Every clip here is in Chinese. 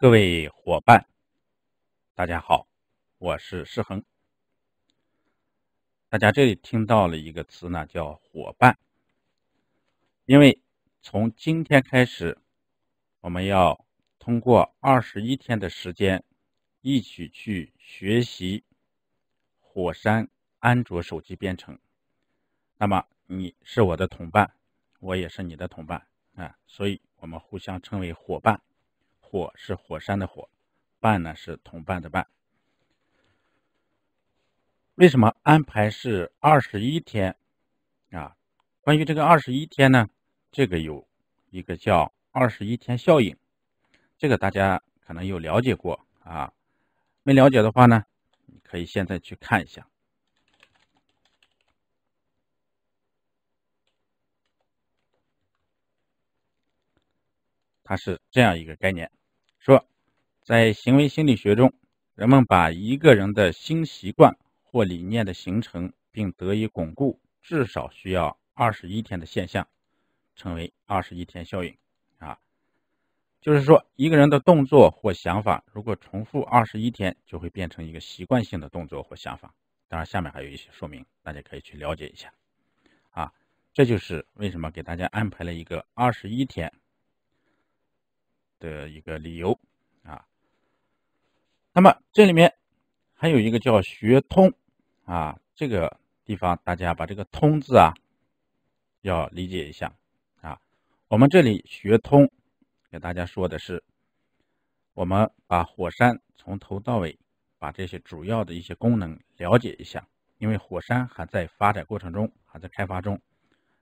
各位伙伴，大家好，我是世恒。大家这里听到了一个词呢，叫伙伴。因为从今天开始，我们要通过二十一天的时间，一起去学习火山安卓手机编程。那么你是我的同伴，我也是你的同伴，啊，所以我们互相称为伙伴。火是火山的火，伴呢是同伴的伴。为什么安排是二十一天啊？关于这个二十一天呢，这个有一个叫二十一天效应，这个大家可能有了解过啊。没了解的话呢，你可以现在去看一下，它是这样一个概念。说，在行为心理学中，人们把一个人的新习惯或理念的形成并得以巩固，至少需要二十一天的现象，称为“二十一天效应”。啊，就是说，一个人的动作或想法，如果重复二十一天，就会变成一个习惯性的动作或想法。当然，下面还有一些说明，大家可以去了解一下。啊，这就是为什么给大家安排了一个二十一天。的一个理由啊，那么这里面还有一个叫学通啊，这个地方大家把这个“通”字啊要理解一下啊。我们这里学通给大家说的是，我们把火山从头到尾把这些主要的一些功能了解一下，因为火山还在发展过程中，还在开发中，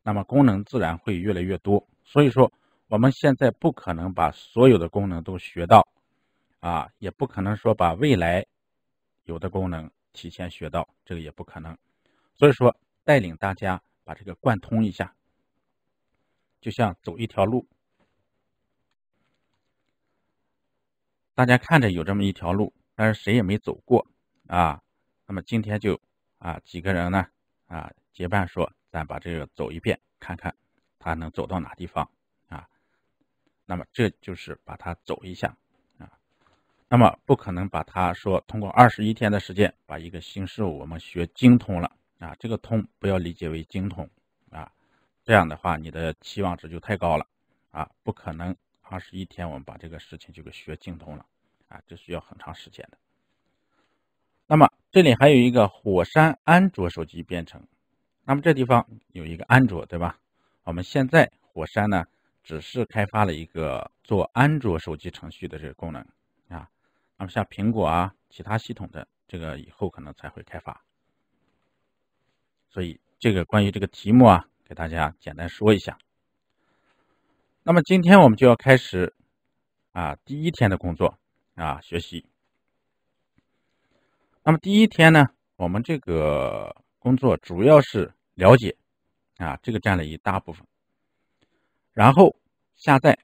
那么功能自然会越来越多，所以说。我们现在不可能把所有的功能都学到，啊，也不可能说把未来有的功能提前学到，这个也不可能。所以说，带领大家把这个贯通一下，就像走一条路，大家看着有这么一条路，但是谁也没走过啊。那么今天就啊，几个人呢啊结伴说，咱把这个走一遍，看看他能走到哪地方。那么这就是把它走一下啊，那么不可能把它说通过二十一天的时间把一个新事物我们学精通了啊，这个通不要理解为精通啊，这样的话你的期望值就太高了啊，不可能二十一天我们把这个事情就给学精通了啊，这需要很长时间的。那么这里还有一个火山安卓手机编程，那么这地方有一个安卓对吧？我们现在火山呢？只是开发了一个做安卓手机程序的这个功能啊，那么像苹果啊，其他系统的这个以后可能才会开发。所以这个关于这个题目啊，给大家简单说一下。那么今天我们就要开始啊第一天的工作啊学习。那么第一天呢，我们这个工作主要是了解啊，这个占了一大部分。然后下载，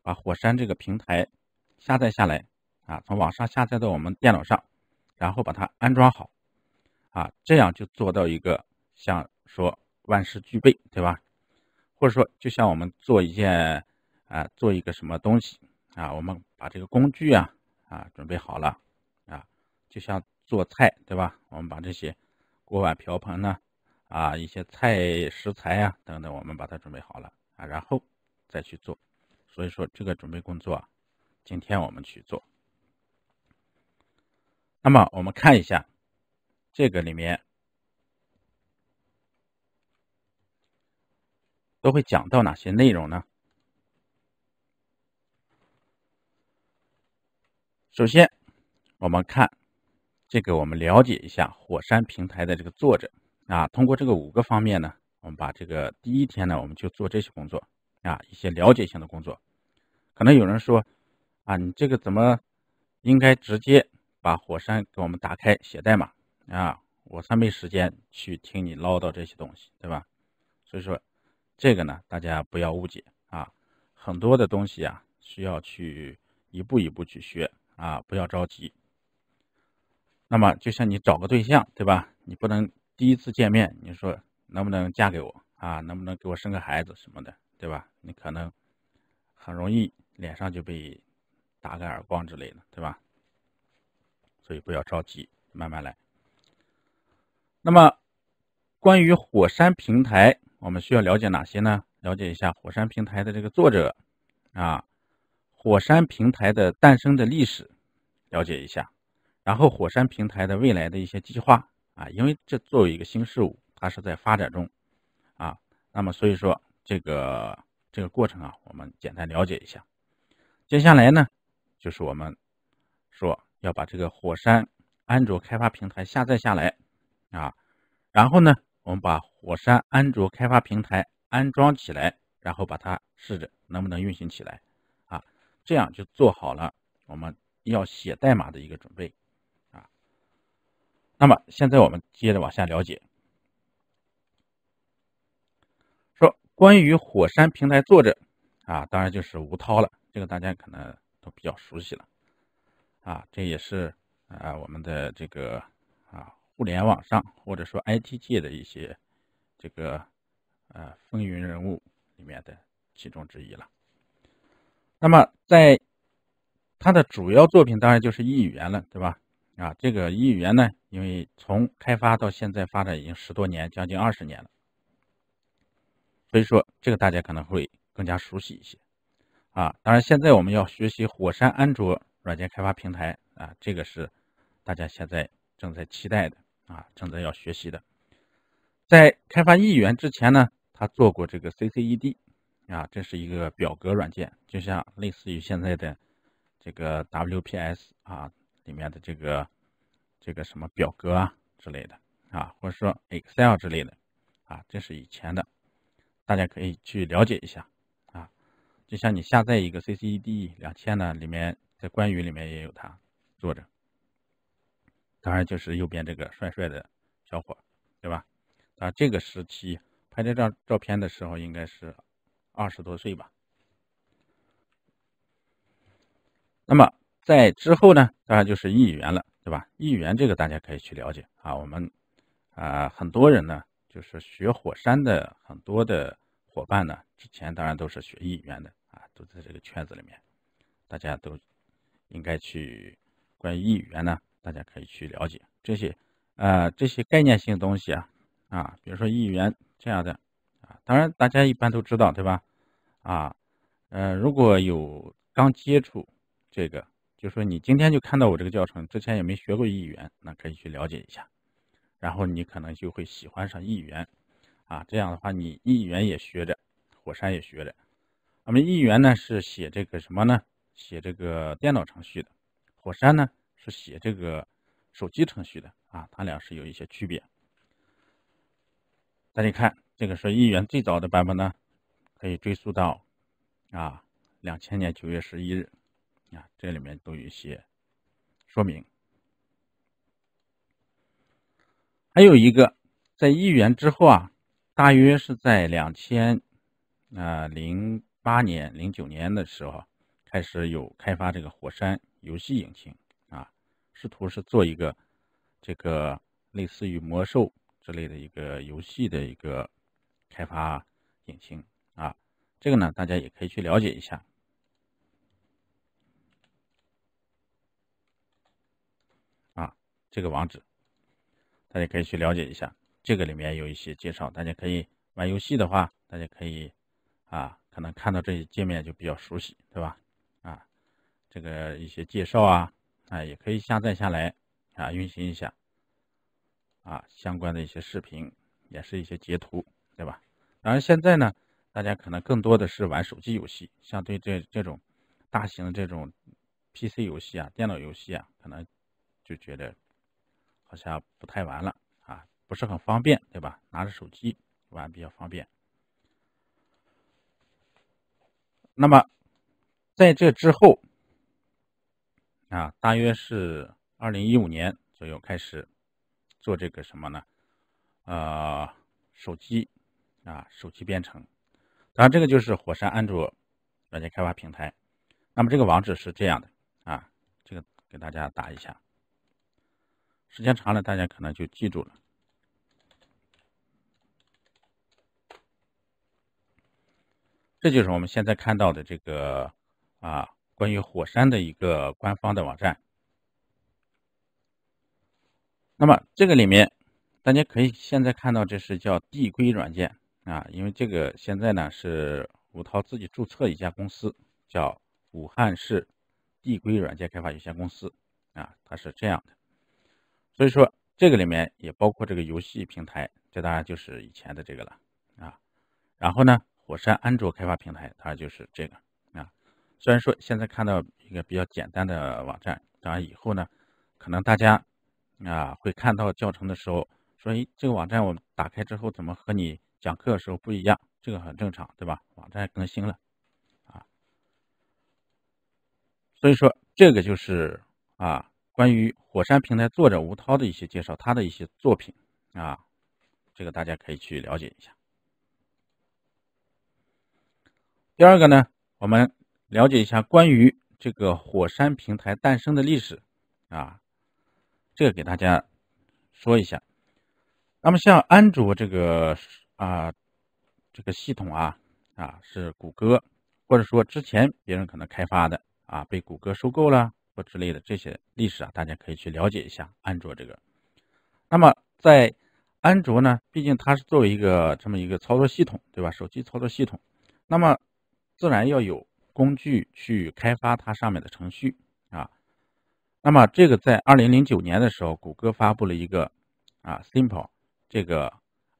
把火山这个平台下载下来啊，从网上下载到我们电脑上，然后把它安装好啊，这样就做到一个像说万事俱备，对吧？或者说就像我们做一件啊，做一个什么东西啊，我们把这个工具啊啊准备好了啊，就像做菜对吧？我们把这些锅碗瓢盆呢啊，一些菜食材啊等等，我们把它准备好了。啊，然后再去做，所以说这个准备工作啊，今天我们去做。那么我们看一下，这个里面都会讲到哪些内容呢？首先，我们看这个，我们了解一下火山平台的这个作者啊，通过这个五个方面呢。我们把这个第一天呢，我们就做这些工作啊，一些了解性的工作。可能有人说，啊，你这个怎么应该直接把火山给我们打开写代码啊？我才没时间去听你唠叨这些东西，对吧？所以说，这个呢，大家不要误解啊，很多的东西啊，需要去一步一步去学啊，不要着急。那么，就像你找个对象，对吧？你不能第一次见面你说。能不能嫁给我啊？能不能给我生个孩子什么的，对吧？你可能很容易脸上就被打个耳光之类的，对吧？所以不要着急，慢慢来。那么，关于火山平台，我们需要了解哪些呢？了解一下火山平台的这个作者啊，火山平台的诞生的历史，了解一下，然后火山平台的未来的一些计划啊，因为这作为一个新事物。它是在发展中，啊，那么所以说这个这个过程啊，我们简单了解一下。接下来呢，就是我们说要把这个火山安卓开发平台下载下来，啊，然后呢，我们把火山安卓开发平台安装起来，然后把它试着能不能运行起来，啊，这样就做好了我们要写代码的一个准备，啊，那么现在我们接着往下了解。关于火山平台作者啊，当然就是吴涛了，这个大家可能都比较熟悉了，啊，这也是啊我们的这个啊互联网上或者说 IT 界的一些这个呃风云人物里面的其中之一了。那么在他的主要作品，当然就是易语言了，对吧？啊，这个易语言呢，因为从开发到现在发展已经十多年，将近二十年了。所以说，这个大家可能会更加熟悉一些啊。当然，现在我们要学习火山安卓软件开发平台啊，这个是大家现在正在期待的啊，正在要学习的。在开发易源之前呢，他做过这个 C C E D 啊，这是一个表格软件，就像类似于现在的这个 W P S 啊里面的这个这个什么表格啊之类的啊，或者说 Excel 之类的啊，这是以前的。大家可以去了解一下，啊，就像你下载一个 C C E D E 两千呢，里面在关羽里面也有他坐着，当然就是右边这个帅帅的小伙，对吧？啊，这个时期拍这张照片的时候应该是二十多岁吧。那么在之后呢，当然就是议员了，对吧？议员这个大家可以去了解啊，我们啊很多人呢。就是学火山的很多的伙伴呢，之前当然都是学艺员的啊，都在这个圈子里面，大家都应该去关于艺员呢，大家可以去了解这些，呃，这些概念性东西啊，啊，比如说艺员这样的啊，当然大家一般都知道对吧？啊，呃，如果有刚接触这个，就说你今天就看到我这个教程，之前也没学过艺员，那可以去了解一下。然后你可能就会喜欢上一员，啊，这样的话你一员也学着，火山也学着。那么一员呢是写这个什么呢？写这个电脑程序的。火山呢是写这个手机程序的。啊，它俩是有一些区别。大家看，这个是议员最早的版本呢，可以追溯到，啊，两千年九月十一日，啊，这里面都有一些说明。还有一个，在一元之后啊，大约是在两千，啊零八年、零九年的时候，开始有开发这个火山游戏引擎啊，试图是做一个这个类似于魔兽之类的一个游戏的一个开发引擎啊，这个呢，大家也可以去了解一下啊，这个网址。大家可以去了解一下，这个里面有一些介绍。大家可以玩游戏的话，大家可以啊，可能看到这些界面就比较熟悉，对吧？啊，这个一些介绍啊，啊，也可以下载下来啊，运行一下。啊，相关的一些视频也是一些截图，对吧？当然现在呢，大家可能更多的是玩手机游戏，像对这这种大型的这种 PC 游戏啊、电脑游戏啊，可能就觉得。好像不太玩了啊，不是很方便，对吧？拿着手机玩比较方便。那么在这之后啊，大约是二零一五年左右开始做这个什么呢？呃，手机啊，手机编程。当然，这个就是火山安卓软件开发平台。那么这个网址是这样的啊，这个给大家打一下。时间长了，大家可能就记住了。这就是我们现在看到的这个啊，关于火山的一个官方的网站。那么这个里面，大家可以现在看到，这是叫递归软件啊，因为这个现在呢是吴涛自己注册一家公司，叫武汉市递归软件开发有限公司啊，它是这样的。所以说，这个里面也包括这个游戏平台，这当然就是以前的这个了啊。然后呢，火山安卓开发平台，它就是这个啊。虽然说现在看到一个比较简单的网站，当然以后呢，可能大家啊会看到教程的时候，说这个网站我打开之后怎么和你讲课的时候不一样？这个很正常，对吧？网站更新了啊。所以说，这个就是啊。关于火山平台作者吴涛的一些介绍，他的一些作品啊，这个大家可以去了解一下。第二个呢，我们了解一下关于这个火山平台诞生的历史啊，这个给大家说一下。那么像安卓这个啊，这个系统啊啊是谷歌，或者说之前别人可能开发的啊，被谷歌收购了。之类的这些历史啊，大家可以去了解一下安卓这个。那么在安卓呢，毕竟它是作为一个这么一个操作系统，对吧？手机操作系统，那么自然要有工具去开发它上面的程序啊。那么这个在二零零九年的时候，谷歌发布了一个啊，Simple 这个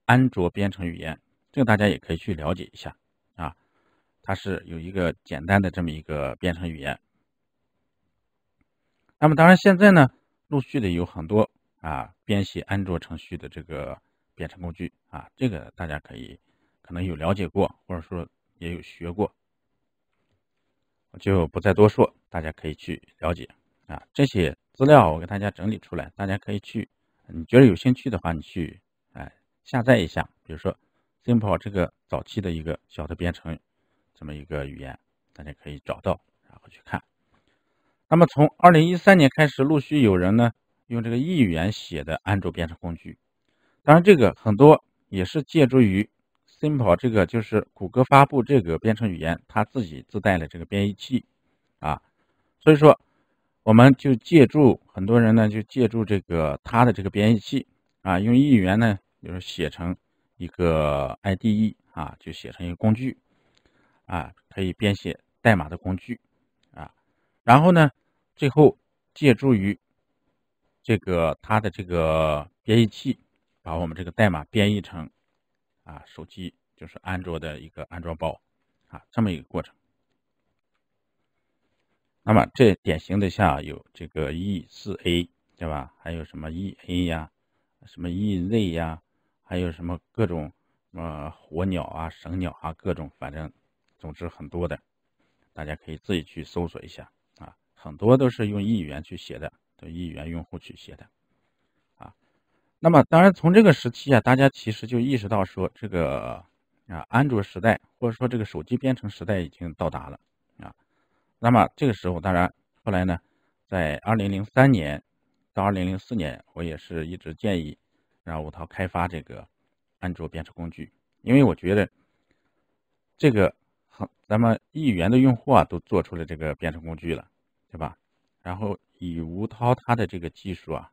安卓编程语言，这个大家也可以去了解一下啊。它是有一个简单的这么一个编程语言。那么，当然现在呢，陆续的有很多啊，编写安卓程序的这个编程工具啊，这个大家可以可能有了解过，或者说也有学过，我就不再多说，大家可以去了解啊。这些资料我给大家整理出来，大家可以去，你觉得有兴趣的话，你去哎下载一下，比如说 Simple 这个早期的一个小的编程这么一个语言，大家可以找到。那么，从二零一三年开始，陆续有人呢用这个一语言写的安卓编程工具。当然，这个很多也是借助于 Simple 这个，就是谷歌发布这个编程语言，它自己自带了这个编译器啊。所以说，我们就借助很多人呢，就借助这个它的这个编译器啊，用一语言呢，比如写成一个 IDE 啊，就写成一个工具啊，可以编写代码的工具。然后呢，最后借助于这个它的这个编译器，把我们这个代码编译成啊手机就是安卓的一个安装包啊这么一个过程。那么这典型的像有这个 E4A 对吧？还有什么 EA 呀，什么 EZ 呀，还有什么各种么火鸟啊、神鸟啊，各种反正总之很多的，大家可以自己去搜索一下。很多都是用语元去写的，都语元用户去写的，啊，那么当然从这个时期啊，大家其实就意识到说这个啊，安卓时代或者说这个手机编程时代已经到达了啊，那么这个时候当然后来呢，在二零零三年到二零零四年，我也是一直建议让吴涛开发这个安卓编程工具，因为我觉得这个咱们一元的用户啊都做出了这个编程工具了。对吧？然后以吴涛他的这个技术啊，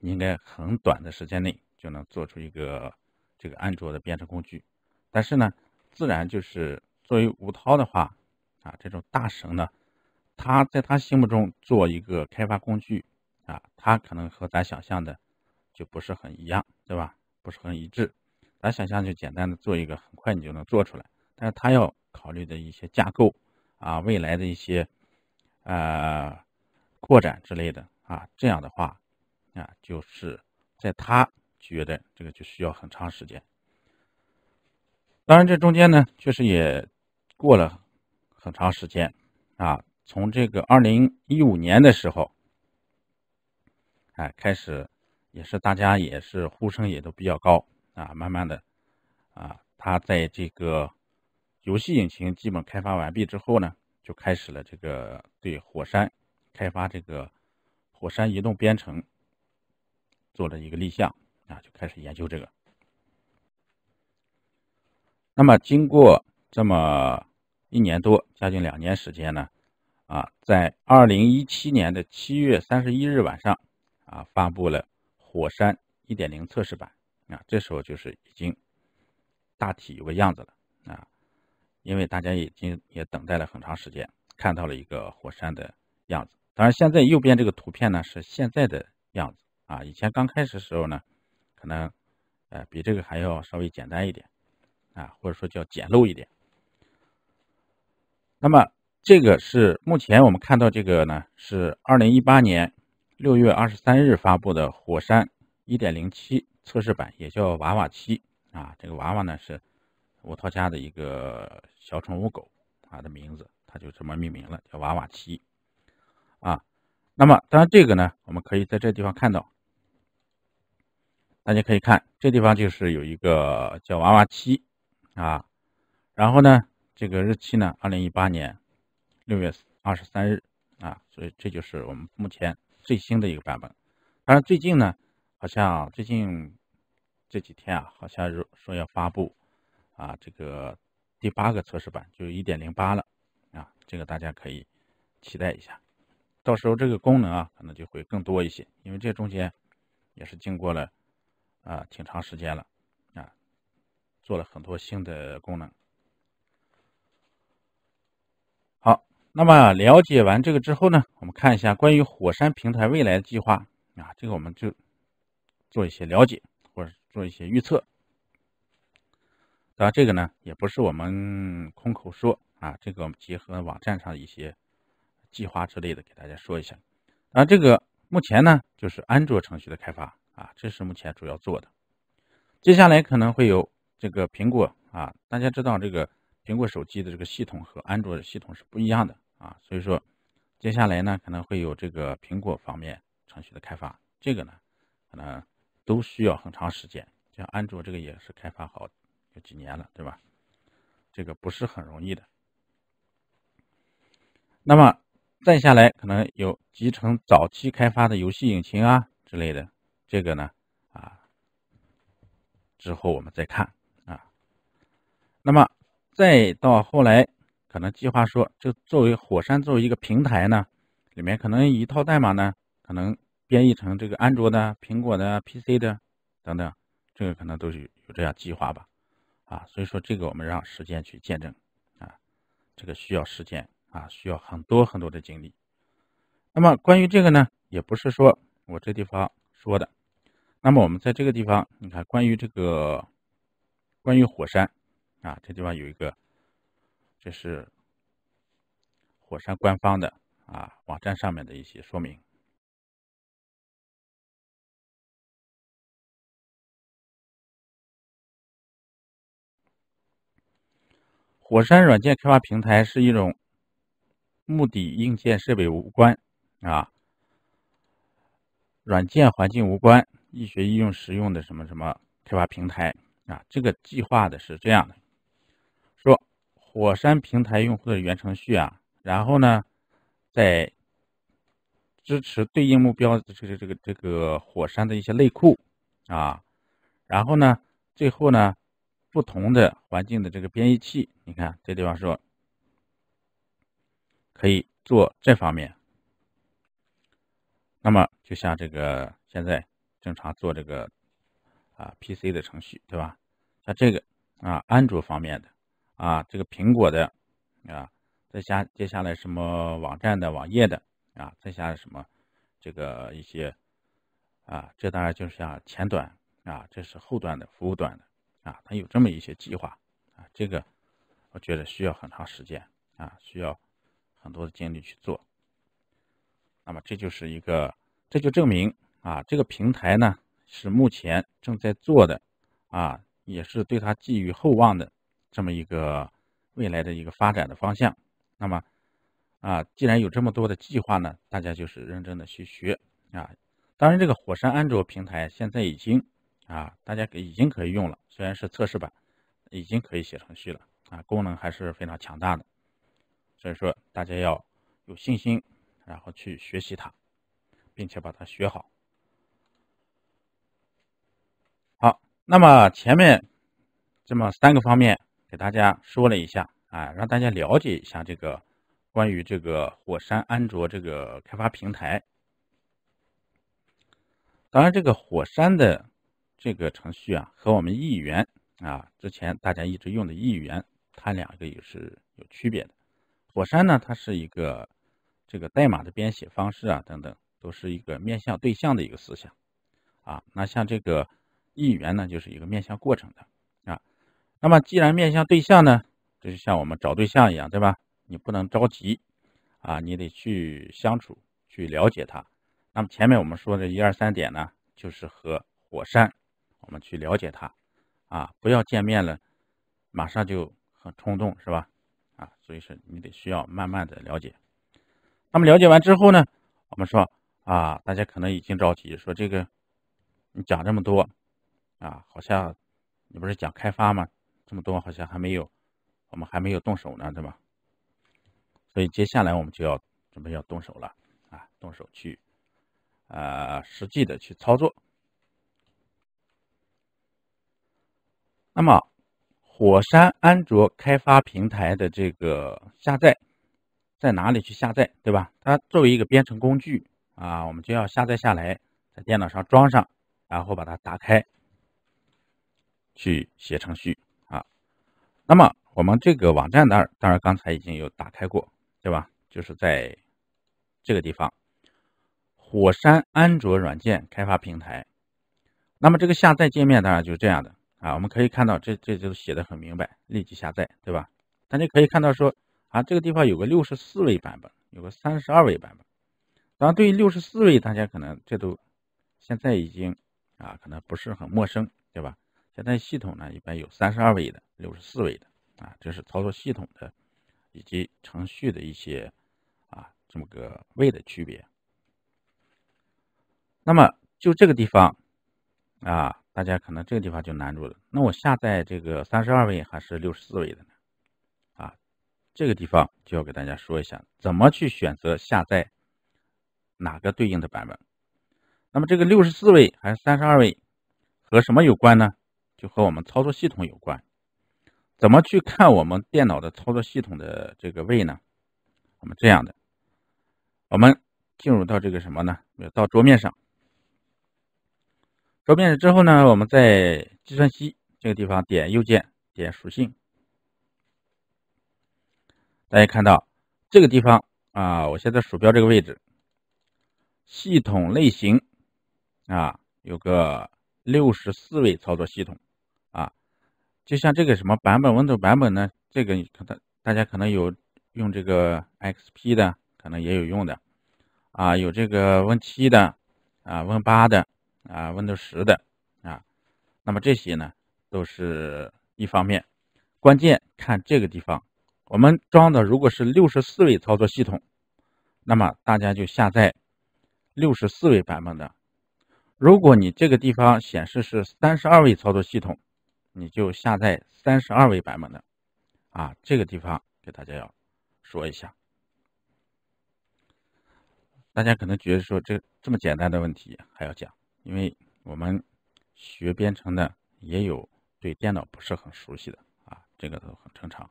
应该很短的时间内就能做出一个这个安卓的编程工具。但是呢，自然就是作为吴涛的话啊，这种大神呢，他在他心目中做一个开发工具啊，他可能和咱想象的就不是很一样，对吧？不是很一致。咱想象就简单的做一个，很快你就能做出来。但是他要考虑的一些架构。啊，未来的一些，呃，扩展之类的啊，这样的话，啊，就是在他觉得这个就需要很长时间。当然，这中间呢，确实也过了很长时间啊。从这个二零一五年的时候，哎，开始也是大家也是呼声也都比较高啊，慢慢的，啊，他在这个。游戏引擎基本开发完毕之后呢，就开始了这个对火山开发这个火山移动编程做了一个立项啊，就开始研究这个。那么经过这么一年多，将近两年时间呢，啊，在二零一七年的七月三十一日晚上啊，发布了火山一点零测试版啊，这时候就是已经大体有个样子了。因为大家已经也等待了很长时间，看到了一个火山的样子。当然，现在右边这个图片呢是现在的样子啊。以前刚开始的时候呢，可能呃比这个还要稍微简单一点啊，或者说叫简陋一点。那么这个是目前我们看到这个呢，是二零一八年六月二十三日发布的火山一点零七测试版，也叫娃娃七啊。这个娃娃呢是。我他家的一个小宠物狗，它的名字它就这么命名了，叫娃娃七啊。那么当然这个呢，我们可以在这地方看到，大家可以看这地方就是有一个叫娃娃七啊。然后呢，这个日期呢，二零一八年六月二十三日啊，所以这就是我们目前最新的一个版本。当然最近呢，好像最近这几天啊，好像说要发布。啊，这个第八个测试版就一点零八了啊，这个大家可以期待一下，到时候这个功能啊可能就会更多一些，因为这中间也是经过了啊挺长时间了啊，做了很多新的功能。好，那么了解完这个之后呢，我们看一下关于火山平台未来的计划啊，这个我们就做一些了解或者做一些预测。啊，这个呢也不是我们空口说啊，这个我们结合网站上的一些计划之类的给大家说一下。啊，这个目前呢就是安卓程序的开发啊，这是目前主要做的。接下来可能会有这个苹果啊，大家知道这个苹果手机的这个系统和安卓的系统是不一样的啊，所以说接下来呢可能会有这个苹果方面程序的开发，这个呢可能都需要很长时间。像安卓这个也是开发好。有几年了，对吧？这个不是很容易的。那么再下来可能有集成早期开发的游戏引擎啊之类的，这个呢啊，之后我们再看啊。那么再到后来可能计划说，就作为火山作为一个平台呢，里面可能一套代码呢，可能编译成这个安卓的、苹果的、PC 的等等，这个可能都是有这样计划吧。啊，所以说这个我们让时间去见证，啊，这个需要时间啊，需要很多很多的精力。那么关于这个呢，也不是说我这地方说的。那么我们在这个地方，你看关于这个，关于火山啊，这地方有一个，这是火山官方的啊网站上面的一些说明。火山软件开发平台是一种，目的硬件设备无关啊，软件环境无关，易学易用实用的什么什么开发平台啊。这个计划的是这样的，说火山平台用户的源程序啊，然后呢，在支持对应目标的这个这个这个火山的一些内库啊，然后呢，最后呢。不同的环境的这个编译器，你看这地方说可以做这方面。那么就像这个现在正常做这个啊 PC 的程序，对吧？像这个啊安卓方面的啊，这个苹果的啊，再加接下来什么网站的网页的啊，再加什么这个一些啊，这当然就是像前端啊，这是后端的服务端的。啊，他有这么一些计划啊，这个我觉得需要很长时间啊，需要很多的精力去做。那么这就是一个，这就证明啊，这个平台呢是目前正在做的啊，也是对他寄予厚望的这么一个未来的一个发展的方向。那么啊，既然有这么多的计划呢，大家就是认真的去学啊。当然，这个火山安卓平台现在已经。啊，大家可已经可以用了，虽然是测试版，已经可以写程序了啊，功能还是非常强大的，所以说大家要有信心，然后去学习它，并且把它学好。好，那么前面这么三个方面给大家说了一下啊，让大家了解一下这个关于这个火山安卓这个开发平台。当然，这个火山的。这个程序啊，和我们易元啊，之前大家一直用的易元，它两个也是有区别的。火山呢，它是一个这个代码的编写方式啊，等等，都是一个面向对象的一个思想啊。那像这个易元呢，就是一个面向过程的啊。那么既然面向对象呢，这就像我们找对象一样，对吧？你不能着急啊，你得去相处，去了解他。那么前面我们说的一二三点呢，就是和火山。我们去了解他，啊，不要见面了，马上就很冲动是吧？啊，所以说你得需要慢慢的了解。那么了解完之后呢，我们说啊，大家可能已经着急，说这个你讲这么多，啊，好像你不是讲开发吗？这么多好像还没有，我们还没有动手呢，对吧？所以接下来我们就要准备要动手了，啊，动手去，呃，实际的去操作。那么，火山安卓开发平台的这个下载，在哪里去下载？对吧？它作为一个编程工具啊，我们就要下载下来，在电脑上装上，然后把它打开，去写程序啊。那么我们这个网站儿，当然刚才已经有打开过，对吧？就是在这个地方，火山安卓软件开发平台。那么这个下载界面当然就是这样的。啊，我们可以看到这，这就写的很明白，立即下载，对吧？大家可以看到说，啊，这个地方有个六十四位版本，有个三十二位版本。当然，对于六十四位，大家可能这都现在已经啊，可能不是很陌生，对吧？现在系统呢，一般有三十二位的、六十四位的啊，这是操作系统的以及程序的一些啊这么个位的区别。那么就这个地方啊。大家可能这个地方就难住了。那我下载这个三十二位还是六十四位的呢？啊，这个地方就要给大家说一下，怎么去选择下载哪个对应的版本。那么这个六十四位还是三十二位，和什么有关呢？就和我们操作系统有关。怎么去看我们电脑的操作系统的这个位呢？我们这样的，我们进入到这个什么呢？到桌面上。找遍了之后呢，我们在计算机这个地方点右键点属性。大家看到这个地方啊，我现在鼠标这个位置，系统类型啊有个六十四位操作系统啊，就像这个什么版本，Windows 版本呢？这个可能大家可能有用这个 XP 的，可能也有用的啊，有这个 Win7 的啊，Win8 的。啊，Windows 十的啊，那么这些呢都是一方面，关键看这个地方，我们装的如果是六十四位操作系统，那么大家就下载六十四位版本的；如果你这个地方显示是三十二位操作系统，你就下载三十二位版本的。啊，这个地方给大家要说一下，大家可能觉得说这这么简单的问题还要讲。因为我们学编程的也有对电脑不是很熟悉的啊，这个都很正常。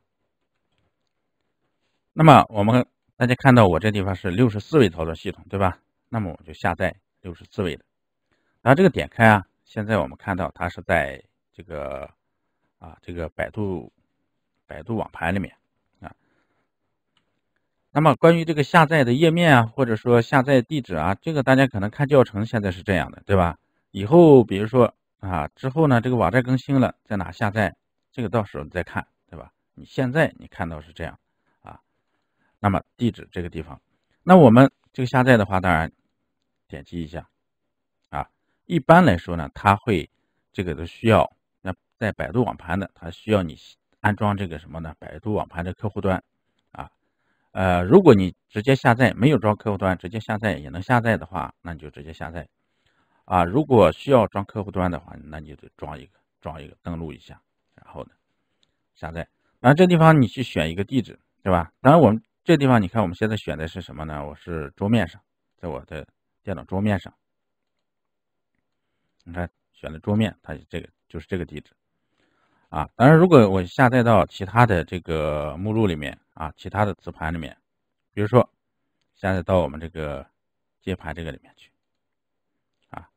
那么我们大家看到我这地方是六十四位操作系统，对吧？那么我就下载六十四位的。然后这个点开啊，现在我们看到它是在这个啊这个百度百度网盘里面。那么关于这个下载的页面啊，或者说下载地址啊，这个大家可能看教程现在是这样的，对吧？以后比如说啊，之后呢这个网站更新了，在哪下载？这个到时候你再看，对吧？你现在你看到是这样啊。那么地址这个地方，那我们这个下载的话，当然点击一下啊。一般来说呢，它会这个都需要那在百度网盘的，它需要你安装这个什么呢？百度网盘的客户端。呃，如果你直接下载没有装客户端，直接下载也能下载的话，那你就直接下载啊。如果需要装客户端的话，那你就装一个，装一个，登录一下，然后呢，下载。然后这地方你去选一个地址，对吧？然后我们这地方你看我们现在选的是什么呢？我是桌面上，在我的电脑桌面上，你看选的桌面，它这个就是这个地址。啊，当然，如果我下载到其他的这个目录里面啊，其他的磁盘里面，比如说下载到我们这个接盘这个里面去啊，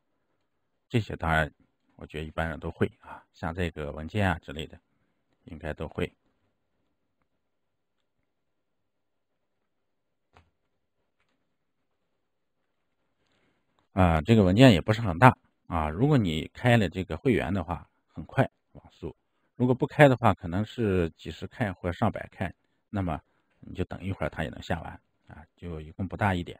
这些当然我觉得一般人都会啊，像这个文件啊之类的，应该都会啊。这个文件也不是很大啊，如果你开了这个会员的话，很快网速。如果不开的话，可能是几十 K 或上百 K，那么你就等一会儿，它也能下完啊，就一共不大一点。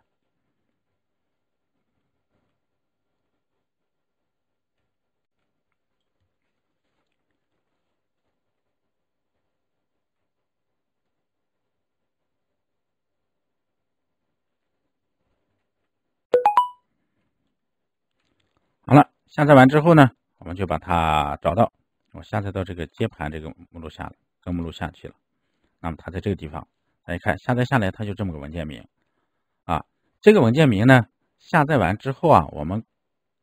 好了，下载完之后呢，我们就把它找到。我下载到这个接盘这个目录下，这个目录下去了。那么它在这个地方，大家看下载下来，它就这么个文件名啊。这个文件名呢，下载完之后啊，我们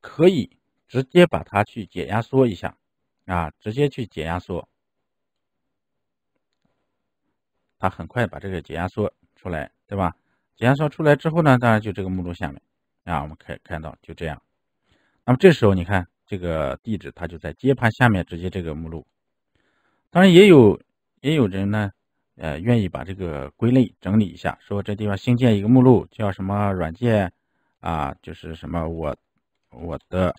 可以直接把它去解压缩一下啊，直接去解压缩。它很快把这个解压缩出来，对吧？解压缩出来之后呢，当然就这个目录下面啊，我们可以看到就这样。那么这时候你看。这个地址，它就在接盘下面直接这个目录。当然，也有也有人呢，呃，愿意把这个归类整理一下，说这地方新建一个目录，叫什么软件啊，就是什么我我的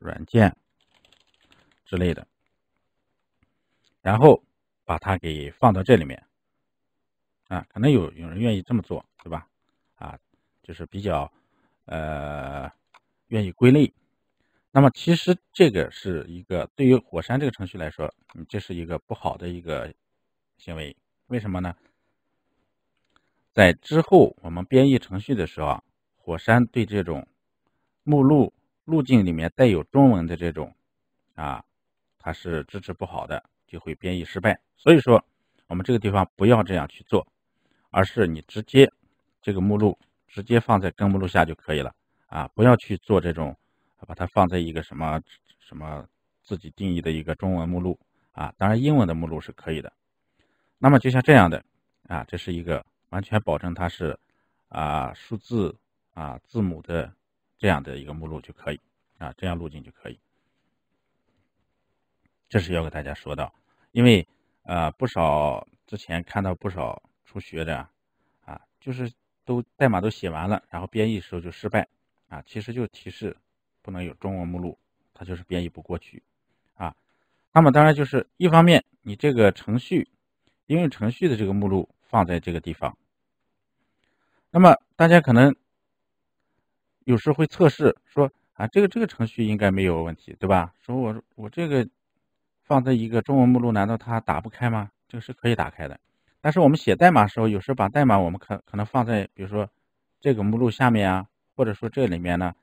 软件之类的，然后把它给放到这里面啊。可能有有人愿意这么做，对吧？啊，就是比较呃愿意归类。那么其实这个是一个对于火山这个程序来说，你这是一个不好的一个行为。为什么呢？在之后我们编译程序的时候啊，火山对这种目录路径里面带有中文的这种啊，它是支持不好的，就会编译失败。所以说，我们这个地方不要这样去做，而是你直接这个目录直接放在根目录下就可以了啊，不要去做这种。把它放在一个什么什么自己定义的一个中文目录啊，当然英文的目录是可以的。那么就像这样的啊，这是一个完全保证它是啊数字啊字母的这样的一个目录就可以啊，这样路径就可以。这是要给大家说的，因为呃不少之前看到不少初学的啊，就是都代码都写完了，然后编译时候就失败啊，其实就提示。不能有中文目录，它就是编译不过去，啊，那么当然就是一方面，你这个程序，应用程序的这个目录放在这个地方，那么大家可能有时会测试说啊，这个这个程序应该没有问题，对吧？说我我这个放在一个中文目录，难道它打不开吗？这个是可以打开的，但是我们写代码时候，有时把代码我们可可能放在比如说这个目录下面啊，或者说这里面呢。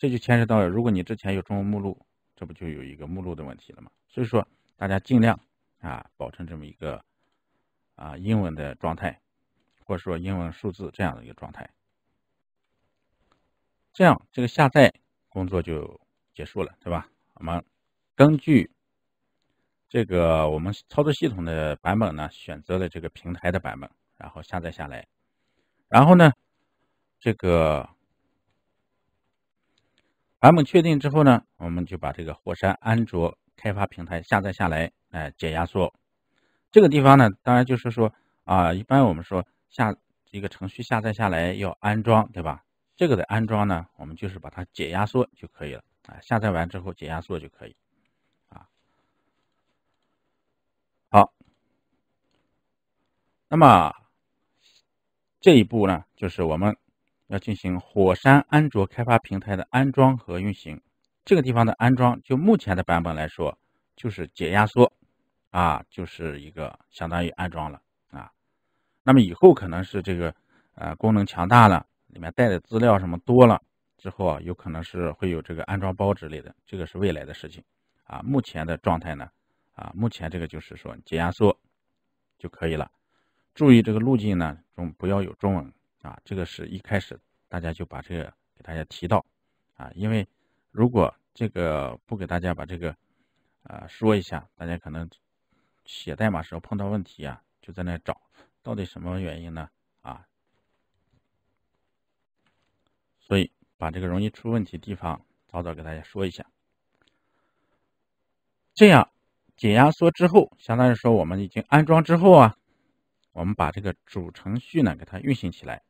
这就牵涉到了，如果你之前有中文目录，这不就有一个目录的问题了吗？所以说，大家尽量啊，保证这么一个啊英文的状态，或者说英文数字这样的一个状态，这样这个下载工作就结束了，对吧？我们根据这个我们操作系统的版本呢，选择了这个平台的版本，然后下载下来，然后呢，这个。版本确定之后呢，我们就把这个火山安卓开发平台下载下来，哎，解压缩。这个地方呢，当然就是说啊，一般我们说下一个程序下载下来要安装，对吧？这个的安装呢，我们就是把它解压缩就可以了。啊，下载完之后解压缩就可以。啊，好。那么这一步呢，就是我们。要进行火山安卓开发平台的安装和运行，这个地方的安装就目前的版本来说，就是解压缩，啊，就是一个相当于安装了啊。那么以后可能是这个，呃，功能强大了，里面带的资料什么多了之后啊，有可能是会有这个安装包之类的，这个是未来的事情啊。目前的状态呢，啊，目前这个就是说解压缩就可以了，注意这个路径呢中不要有中文。啊，这个是一开始大家就把这个给大家提到啊，因为如果这个不给大家把这个呃说一下，大家可能写代码时候碰到问题啊，就在那找到底什么原因呢啊？所以把这个容易出问题地方早早给大家说一下，这样解压缩之后，相当于说我们已经安装之后啊，我们把这个主程序呢给它运行起来。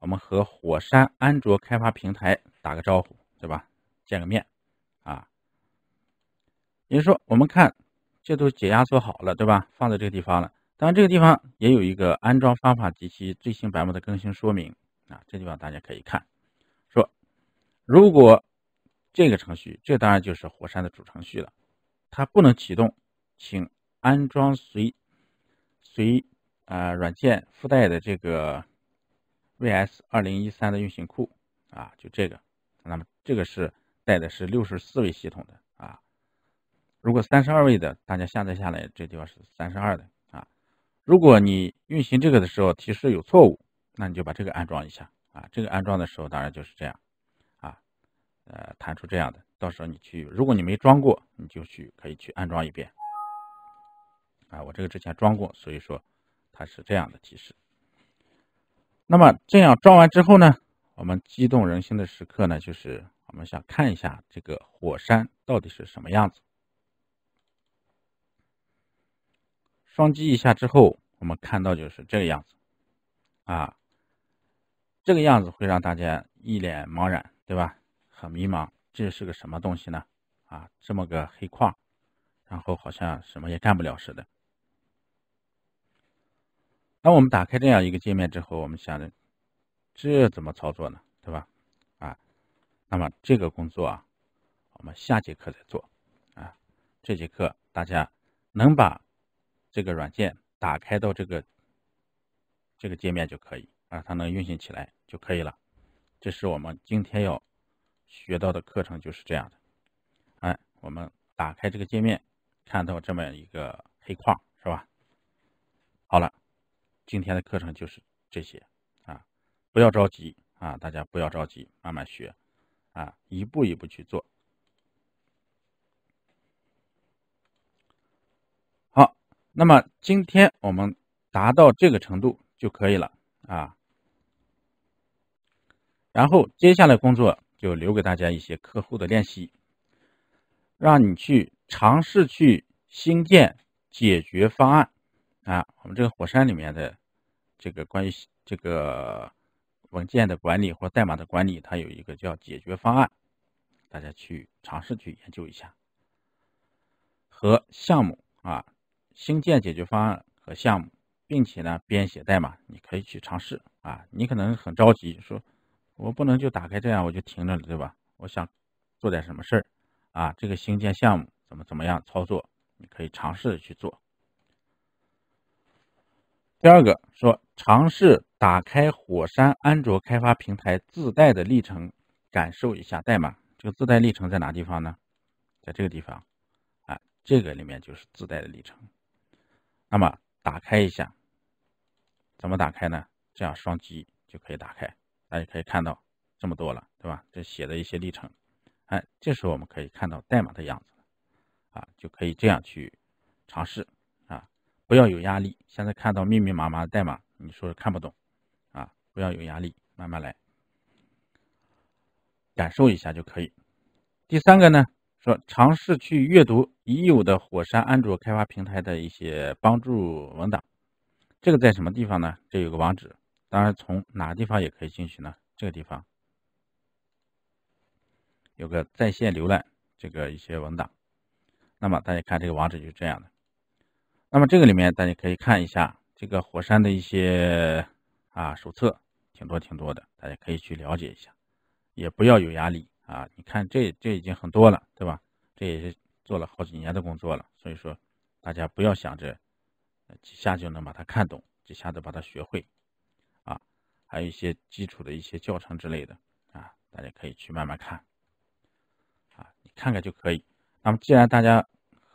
我们和火山安卓开发平台打个招呼，对吧？见个面啊。也就是说，我们看这都解压做好了，对吧？放在这个地方了。当然，这个地方也有一个安装方法及其最新版本的更新说明啊。这地方大家可以看。说如果这个程序，这当然就是火山的主程序了，它不能启动，请安装随随啊软件附带的这个。VS 二零一三的运行库啊，就这个。那么这个是带的是六十四位系统的啊。如果三十二位的，大家下载下来，这地方是三十二的啊。如果你运行这个的时候提示有错误，那你就把这个安装一下啊。这个安装的时候当然就是这样啊，呃，弹出这样的。到时候你去，如果你没装过，你就去可以去安装一遍啊。我这个之前装过，所以说它是这样的提示。那么这样装完之后呢，我们激动人心的时刻呢，就是我们想看一下这个火山到底是什么样子。双击一下之后，我们看到就是这个样子，啊，这个样子会让大家一脸茫然，对吧？很迷茫，这是个什么东西呢？啊，这么个黑框，然后好像什么也干不了似的。那我们打开这样一个界面之后，我们想着，这怎么操作呢？对吧？啊，那么这个工作啊，我们下节课再做。啊，这节课大家能把这个软件打开到这个这个界面就可以啊，它能运行起来就可以了。这是我们今天要学到的课程，就是这样的。哎，我们打开这个界面，看到这么一个黑框，是吧？好了。今天的课程就是这些啊，不要着急啊，大家不要着急，慢慢学啊，一步一步去做。好，那么今天我们达到这个程度就可以了啊。然后接下来工作就留给大家一些客户的练习，让你去尝试去新建解决方案。啊，我们这个火山里面的这个关于这个文件的管理或代码的管理，它有一个叫解决方案，大家去尝试去研究一下。和项目啊，新建解决方案和项目，并且呢编写代码，你可以去尝试啊。你可能很着急，说我不能就打开这样我就停着了，对吧？我想做点什么事儿啊，这个新建项目怎么怎么样操作，你可以尝试的去做。第二个说，尝试打开火山安卓开发平台自带的历程，感受一下代码。这个自带历程在哪地方呢？在这个地方，啊，这个里面就是自带的历程。那么打开一下，怎么打开呢？这样双击就可以打开。大家可以看到这么多了，对吧？这写的一些历程。哎，这时候我们可以看到代码的样子了，啊，就可以这样去尝试。不要有压力。现在看到密密麻麻的代码，你说看不懂，啊，不要有压力，慢慢来，感受一下就可以。第三个呢，说尝试去阅读已有的火山安卓开发平台的一些帮助文档。这个在什么地方呢？这有个网址，当然从哪个地方也可以进去呢？这个地方有个在线浏览这个一些文档。那么大家看这个网址就是这样的。那么这个里面大家可以看一下这个火山的一些啊手册，挺多挺多的，大家可以去了解一下，也不要有压力啊。你看这这已经很多了，对吧？这也是做了好几年的工作了，所以说大家不要想着几下就能把它看懂，几下子把它学会啊。还有一些基础的一些教程之类的啊，大家可以去慢慢看啊，你看看就可以。那么既然大家。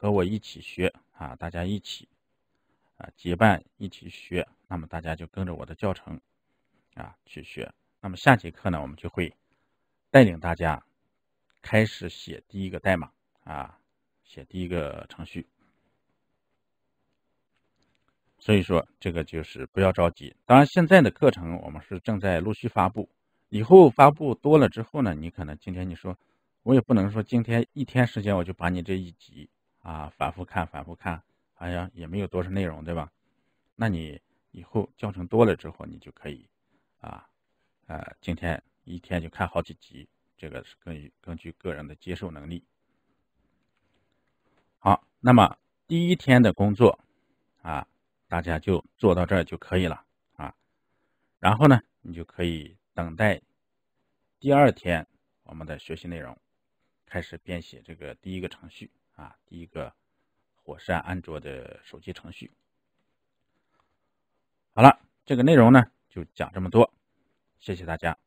和我一起学啊，大家一起啊结伴一起学，那么大家就跟着我的教程啊去学。那么下节课呢，我们就会带领大家开始写第一个代码啊，写第一个程序。所以说，这个就是不要着急。当然，现在的课程我们是正在陆续发布，以后发布多了之后呢，你可能今天你说我也不能说今天一天时间我就把你这一集。啊，反复看，反复看，哎呀，也没有多少内容，对吧？那你以后教程多了之后，你就可以，啊，呃，今天一天就看好几集，这个是根据根据个人的接受能力。好，那么第一天的工作，啊，大家就做到这儿就可以了，啊，然后呢，你就可以等待第二天我们的学习内容，开始编写这个第一个程序。啊，第一个火山安卓的手机程序。好了，这个内容呢就讲这么多，谢谢大家。